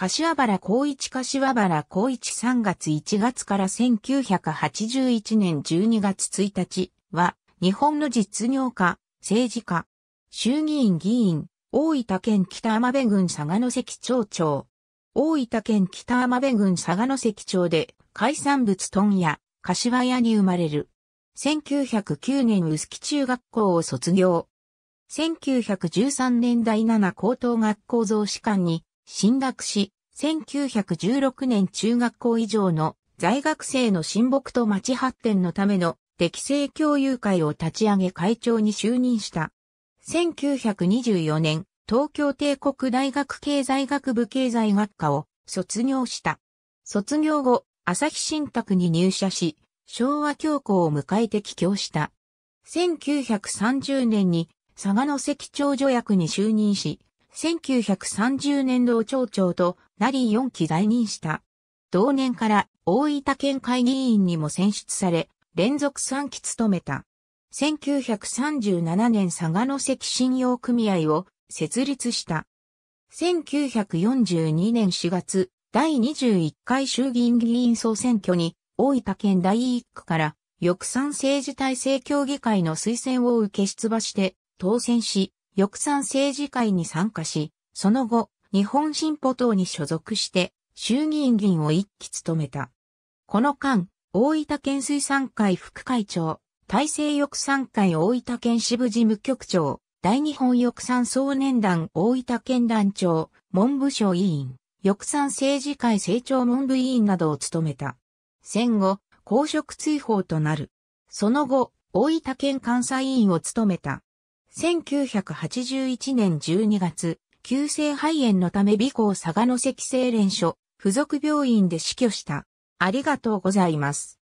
柏原光一柏原光一3月1月から1981年12月1日は、日本の実業家、政治家、衆議院議員、大分県北浜辺郡佐賀関町長。大分県北浜辺郡佐賀関町で海産物問屋、柏屋に生まれる。1909年臼杵中学校を卒業。1913年第7高等学校増士館に進学し、1916年中学校以上の在学生の親睦と町発展のための適正共有会を立ち上げ会長に就任した。1924年、東京帝国大学経済学部経済学科を卒業した。卒業後、朝日新宅に入社し、昭和教皇を迎えて帰郷した。1930年に佐賀の関長助役に就任し、1930年度町長となり4期在任した。同年から大分県会議員にも選出され、連続3期務めた。1937年佐賀の関信用組合を設立した。1942年4月、第21回衆議院議員総選挙に、大分県第1区から、翼賛政治体制協議会の推薦を受け出馬して、当選し、翼賛政治会に参加し、その後、日本進歩党に所属して、衆議院議員を一期務めた。この間、大分県水産会副会長、大西翼産会大分県支部事務局長、大日本翼産総年団大分県団長、文部省委員、翼産政治会政調文部委員などを務めた。戦後、公職追放となる。その後、大分県監査委員を務めた。1981年12月、急性肺炎のため美行佐賀の関西連所、附属病院で死去した。ありがとうございます。